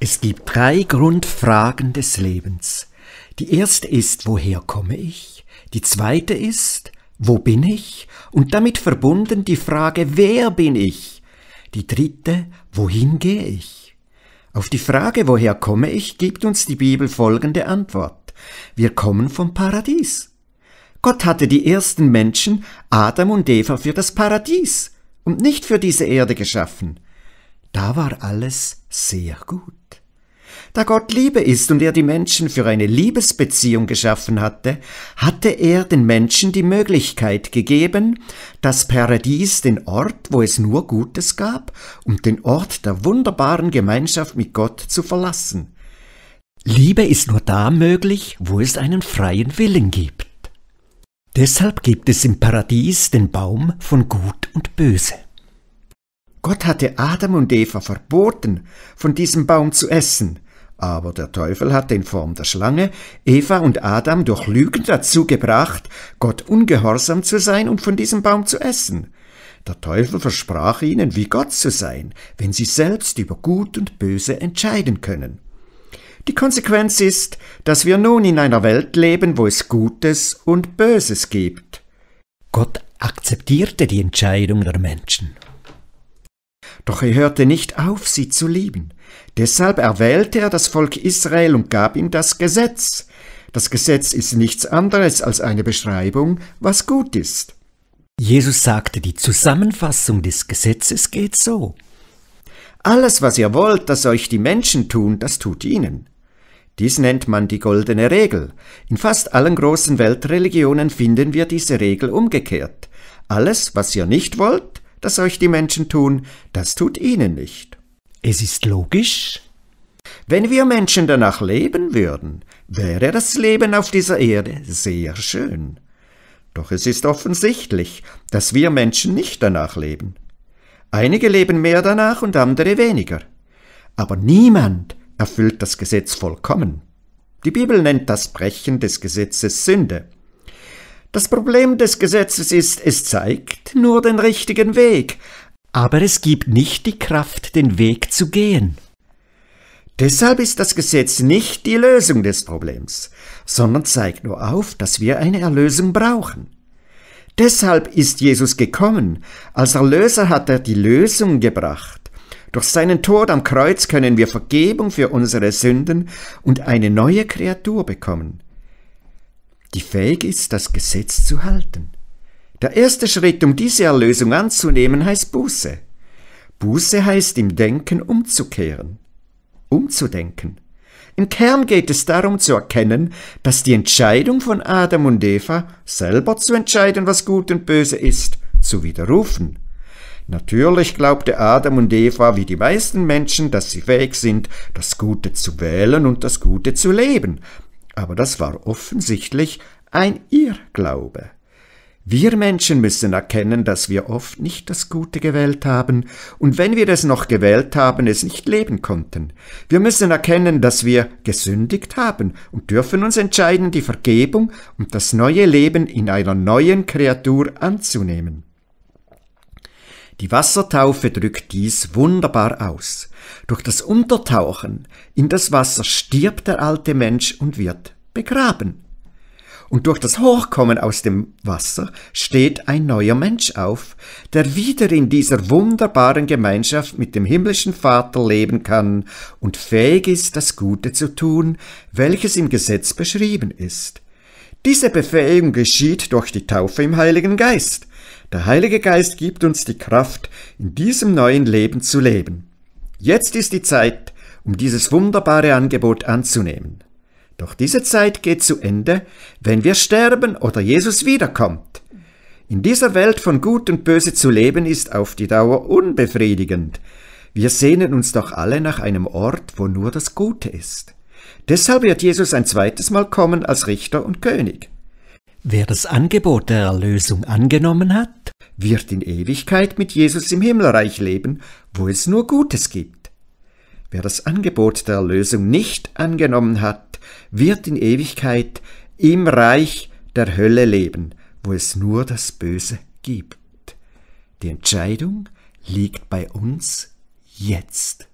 Es gibt drei Grundfragen des Lebens. Die erste ist, woher komme ich? Die zweite ist, wo bin ich? Und damit verbunden die Frage, wer bin ich? Die dritte, wohin gehe ich? Auf die Frage, woher komme ich, gibt uns die Bibel folgende Antwort. Wir kommen vom Paradies. Gott hatte die ersten Menschen, Adam und Eva, für das Paradies und nicht für diese Erde geschaffen. Da war alles sehr gut. Da Gott Liebe ist und er die Menschen für eine Liebesbeziehung geschaffen hatte, hatte er den Menschen die Möglichkeit gegeben, das Paradies den Ort, wo es nur Gutes gab, und den Ort der wunderbaren Gemeinschaft mit Gott zu verlassen. Liebe ist nur da möglich, wo es einen freien Willen gibt. Deshalb gibt es im Paradies den Baum von Gut und Böse. Gott hatte Adam und Eva verboten, von diesem Baum zu essen, aber der Teufel hatte in Form der Schlange Eva und Adam durch Lügen dazu gebracht, Gott ungehorsam zu sein und von diesem Baum zu essen. Der Teufel versprach ihnen, wie Gott zu sein, wenn sie selbst über Gut und Böse entscheiden können. Die Konsequenz ist, dass wir nun in einer Welt leben, wo es Gutes und Böses gibt. Gott akzeptierte die Entscheidung der Menschen doch er hörte nicht auf, sie zu lieben. Deshalb erwählte er das Volk Israel und gab ihm das Gesetz. Das Gesetz ist nichts anderes als eine Beschreibung, was gut ist. Jesus sagte, die Zusammenfassung des Gesetzes geht so. Alles, was ihr wollt, dass euch die Menschen tun, das tut ihnen. Dies nennt man die goldene Regel. In fast allen großen Weltreligionen finden wir diese Regel umgekehrt. Alles, was ihr nicht wollt, das euch die Menschen tun, das tut ihnen nicht. Es ist logisch. Wenn wir Menschen danach leben würden, wäre das Leben auf dieser Erde sehr schön. Doch es ist offensichtlich, dass wir Menschen nicht danach leben. Einige leben mehr danach und andere weniger. Aber niemand erfüllt das Gesetz vollkommen. Die Bibel nennt das Brechen des Gesetzes Sünde. Das Problem des Gesetzes ist, es zeigt nur den richtigen Weg, aber es gibt nicht die Kraft, den Weg zu gehen. Deshalb ist das Gesetz nicht die Lösung des Problems, sondern zeigt nur auf, dass wir eine Erlösung brauchen. Deshalb ist Jesus gekommen, als Erlöser hat er die Lösung gebracht. Durch seinen Tod am Kreuz können wir Vergebung für unsere Sünden und eine neue Kreatur bekommen die fähig ist, das Gesetz zu halten. Der erste Schritt, um diese Erlösung anzunehmen, heißt Buße. Buße heißt im Denken umzukehren, umzudenken. Im Kern geht es darum zu erkennen, dass die Entscheidung von Adam und Eva, selber zu entscheiden, was gut und böse ist, zu widerrufen. Natürlich glaubte Adam und Eva wie die meisten Menschen, dass sie fähig sind, das Gute zu wählen und das Gute zu leben, aber das war offensichtlich ein Irrglaube. Wir Menschen müssen erkennen, dass wir oft nicht das Gute gewählt haben und wenn wir es noch gewählt haben, es nicht leben konnten. Wir müssen erkennen, dass wir gesündigt haben und dürfen uns entscheiden, die Vergebung und das neue Leben in einer neuen Kreatur anzunehmen. Die Wassertaufe drückt dies wunderbar aus. Durch das Untertauchen in das Wasser stirbt der alte Mensch und wird begraben. Und durch das Hochkommen aus dem Wasser steht ein neuer Mensch auf, der wieder in dieser wunderbaren Gemeinschaft mit dem himmlischen Vater leben kann und fähig ist, das Gute zu tun, welches im Gesetz beschrieben ist. Diese Befähigung geschieht durch die Taufe im Heiligen Geist. Der Heilige Geist gibt uns die Kraft, in diesem neuen Leben zu leben. Jetzt ist die Zeit, um dieses wunderbare Angebot anzunehmen. Doch diese Zeit geht zu Ende, wenn wir sterben oder Jesus wiederkommt. In dieser Welt von Gut und Böse zu leben ist auf die Dauer unbefriedigend. Wir sehnen uns doch alle nach einem Ort, wo nur das Gute ist. Deshalb wird Jesus ein zweites Mal kommen als Richter und König. Wer das Angebot der Erlösung angenommen hat, wird in Ewigkeit mit Jesus im Himmelreich leben, wo es nur Gutes gibt. Wer das Angebot der Erlösung nicht angenommen hat, wird in Ewigkeit im Reich der Hölle leben, wo es nur das Böse gibt. Die Entscheidung liegt bei uns jetzt.